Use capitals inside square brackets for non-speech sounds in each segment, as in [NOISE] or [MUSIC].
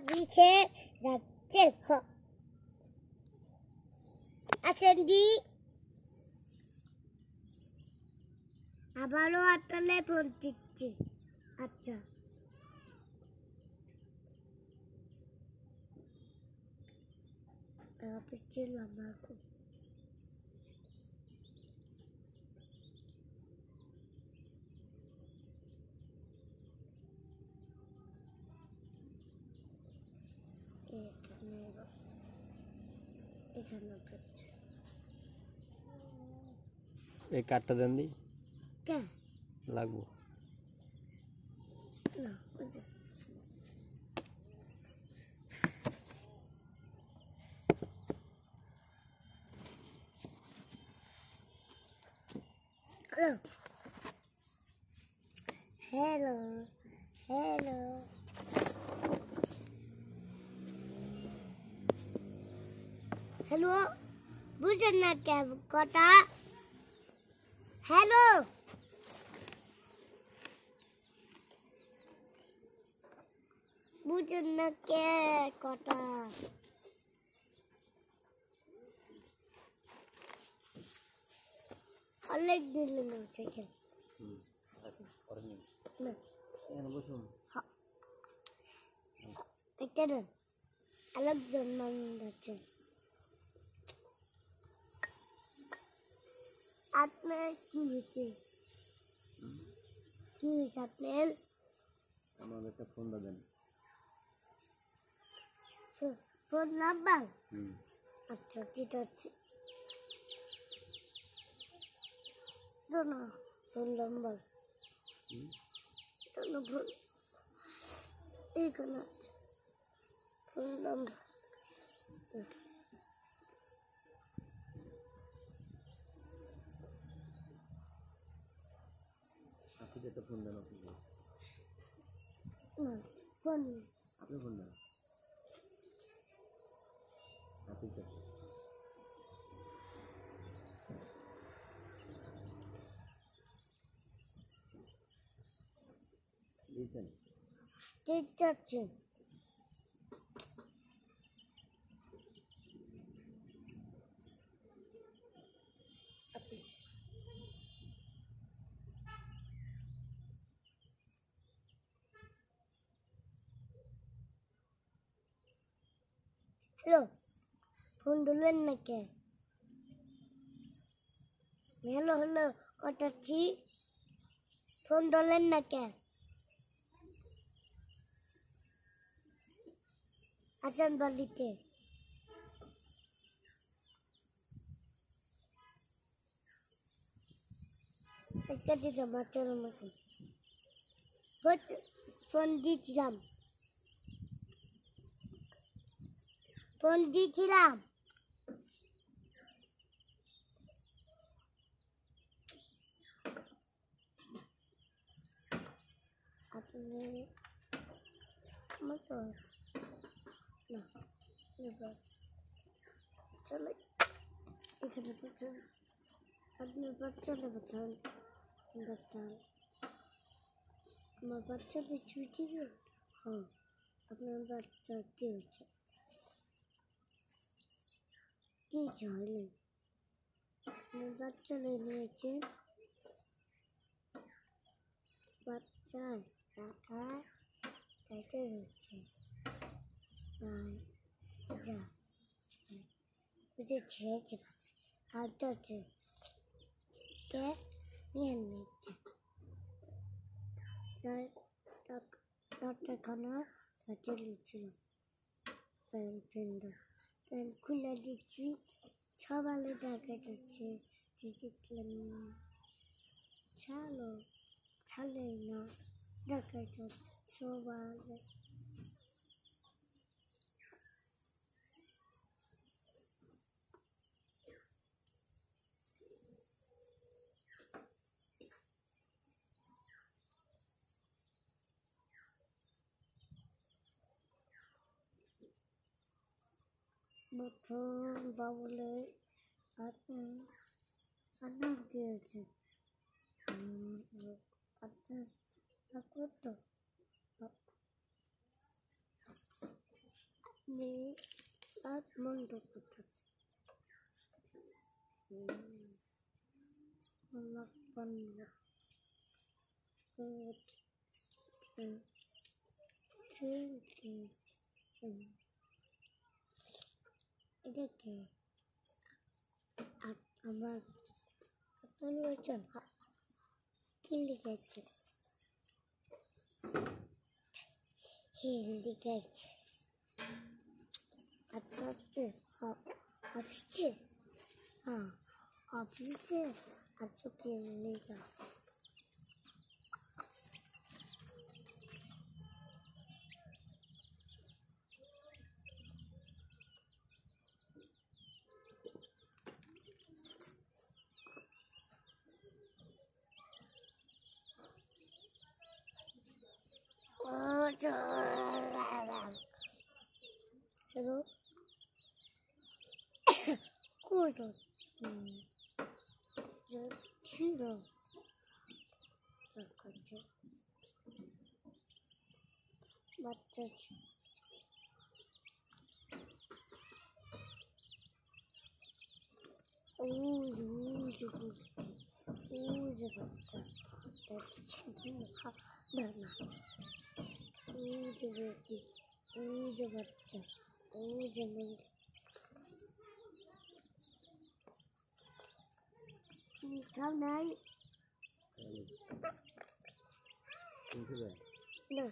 Abrite za cielko. Acendi. Abalo a telefon titi. Accia. Abrite la ਇਹ ਕੱਟ ਦਿੰਦੀ ਕਿ ਲਾਗੂ Hello. Hello. হ্যালো বুঝেন না কেন কটা হ্যালো বুঝেন না কে কটা অনেক দিন লেগে একটা না আলোক জন্মানো হচ্ছে আপনার কি হয়েছে কি হয়েছে আপনার আমার একটা ফোন দেন ফোন নাম্বার আচ্ছা ঠিক আছে ফোন নাম্বার ফোন এই কোন ফোন নাম্বার ফোন আপনি ফোন না আপনি তো দিচ্ছেন দিচ্ছেন হ্যালো ফোন ধরলেন না কে হ্যালো হ্যালো কটাচ্ছি ফোন ধরলেন না কে আছেন বাড়িতে একটা দিতাম বাচ্চার ফোন দিয়েছিলাম বন্দি ছিলাম আপনি মতো না চলে এখানে বলছেন আপনি বাচ্চাটা বলছেন ডাক্তার আমার বাচ্চাদের ছুটি হ্যাঁ আপনার বাচ্চা কী হয়েছে কি জল নেই বাচ্চা নিয়েছে বাচ্চার টাকা টাইটে যা বুঝে ছেড়েছে বাচ্চা হাত আছে কে নিয়ে নিচ্ছে ডাক্তারখানা কাছে নিয়েছিল খুলে দিচ্ছি সব আলু দেখা যাচ্ছে ছালো ছালোই না দেখা যাচ্ছে সব আলু বাবুলে আদনাম গিয়েছে করতো আর মন্দ করতেছে Thank you. দেখে আমার অনুবেচন কি লিখেছে হিন্দি গেছে আচ্ছা অফিসে হ্যাঁ অফিসে আচ্ছা কি লিখা 싫어. 그러니까, 음, 싫어. 그렇지. 맞춰줘. 오우, 저거, 오우, 저거, 내 친구, 하, 나, 나. 오우, 저거, 오우, 저거, 오우, 저거, Con đây. Con thứ về. Được.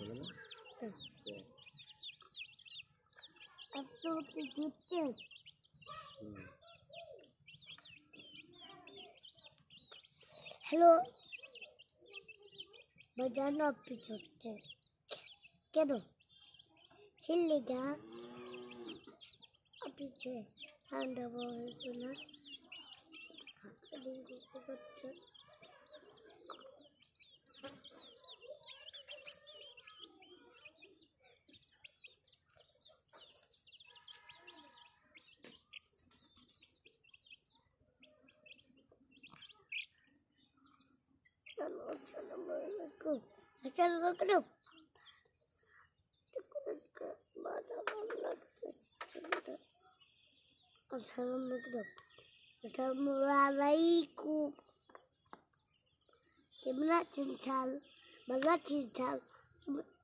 Được lắm. Được. Ông tôi thì chết chứ. Hello. Bajana pichotte. কেন হিল্লিগা পিছে ঠান্ডা বলতো না দেখতে পাচ্ছেন চল বকলো বাটা ভালো লাগছে চল বকলো Assalamualaikum. Gimana cincang? Mana cincang?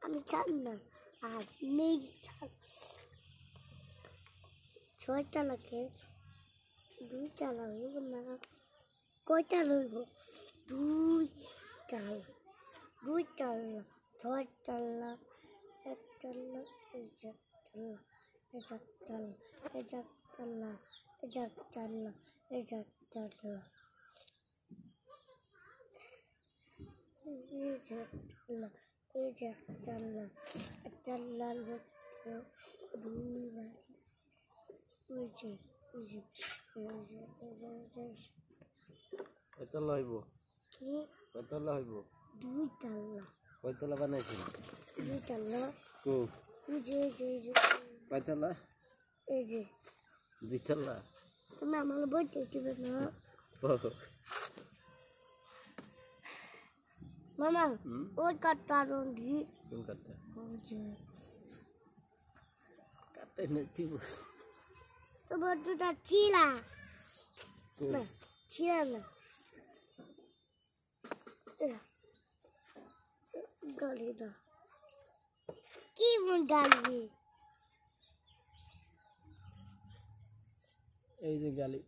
Ami chanda. Ami chanda. Choi chala ke. Dui chala hoye bana. Koi chala hoye. Dui chala. Dui chala. Choi chala. Ek chala. Ek chala. Ek chala. Ek chala. Ek chala. জটলো এই জটলা এই যে চাল্লা চাল্লা লক্ষ্য কয়তলা হইব কি কয়তলা হইব দুই তাল্লা কয়তলা বানাইছিল দুই তাল্লা কো এই যে এই যে কয়তলা এই যে দুই তাল্লা Cuma malu bocil coba no. Mama, hmm? oi oh, kata rondi. Oi kata. Bocil. Kata nanti. Coba tu dah cila. Nah, cila lah. Galera. Que lihat এই যে গালি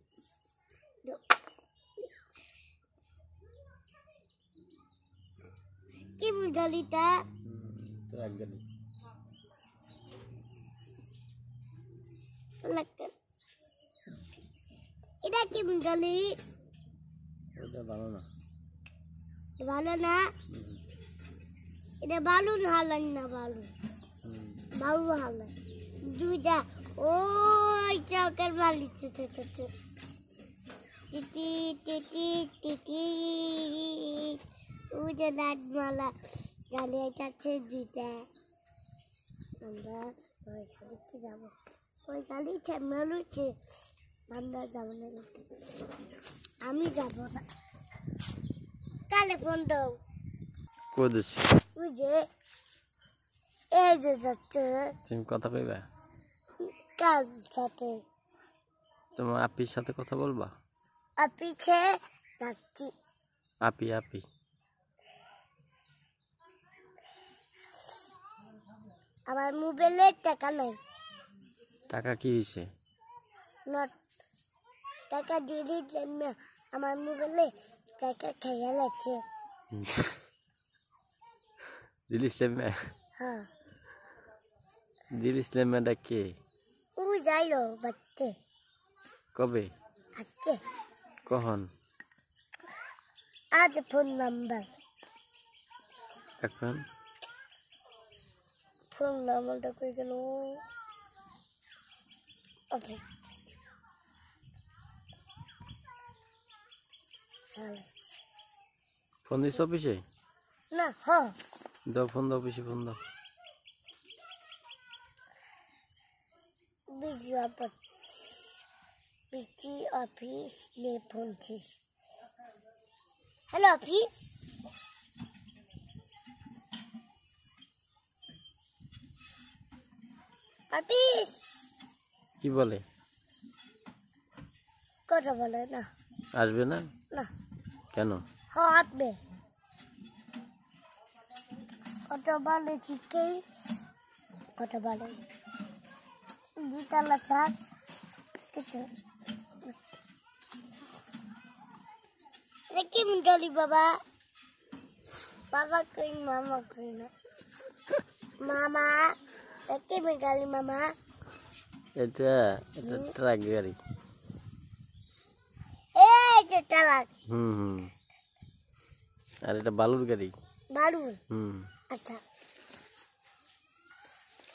কেমন গালিটা এক গালি এটা কেমন গালি এটা ভালো না ভালো না এটা ভালো না হালান না ভালো ভালো হালান দুইটা ওই চকের বালি টিটি টিটি টিটি উজে নাচমালা গানে যাচ্ছে দুইটা আমরা আমরা যাবো না আমি যাবো না কালে ফোন দাও ওই যে এই যে যাচ্ছে তুমি কথা কইবা কার সাথে তোমার আপির সাথে কথা বলবা আপি ছে যাচ্ছি আপি আপি আমার মোবাইলে টাকা নাই টাকা কি হয়েছে নট টাকা দিয়ে দিতে আমার মোবাইলে টাকা খেয়ে লাগছে [LAUGHS] দিলিস ইসলাম হ্যাঁ দিলিস ইসলাম ম্যাডা কে যাই যাইল বাড়িতে কবে আজকে কখন আজ ফোন নাম্বার এখন ফোন নাম্বারটা কই গেল ওকে ফোন দিস অফিসে না হ্যাঁ দাও ফোন দ অফিসে ফোন দাও બીજી ઓફિસ બીજી ઓફિસને ફોન કરીશ હેલો ઓફિસ অফিস কি বলে কথা বলে না আসবে না না কেন হ্যাঁ আসবে কথা বলে ঠিকই কথা বলে Kita letak kecil. Ricky menggali baba. Baba kuin mama kuin. Mama. Ricky menggali mama. Ada, itu terang hmm. kali. Eh, itu terang. Hmm, hmm. Ada balun kali. Balun. Hmm. acak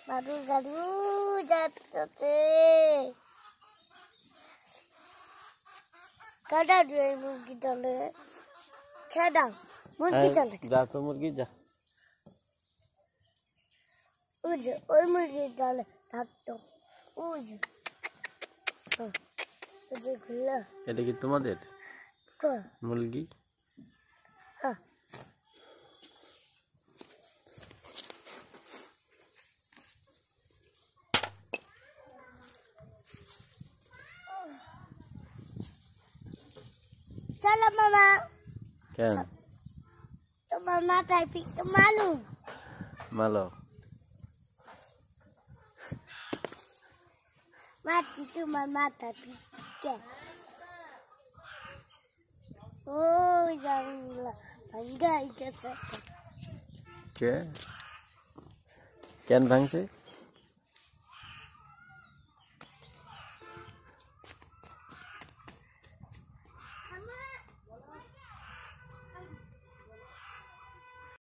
বাদু গাদু যাচ্ছে কাটা দিয়ে মুরগি চলে খেদাও মুরগি চলে যা তো মুরগি যা উজ ওই মুরগি চলে থাকতো উজ উজ খুললো এটা কি তোমাদের হ্যাঁ। মুরগি হ্যাঁ Salam mama. Ken. Tu mama tapi malu. Mati tu mama tapi ken. Oh, janganlah. Bangga Ken. Ken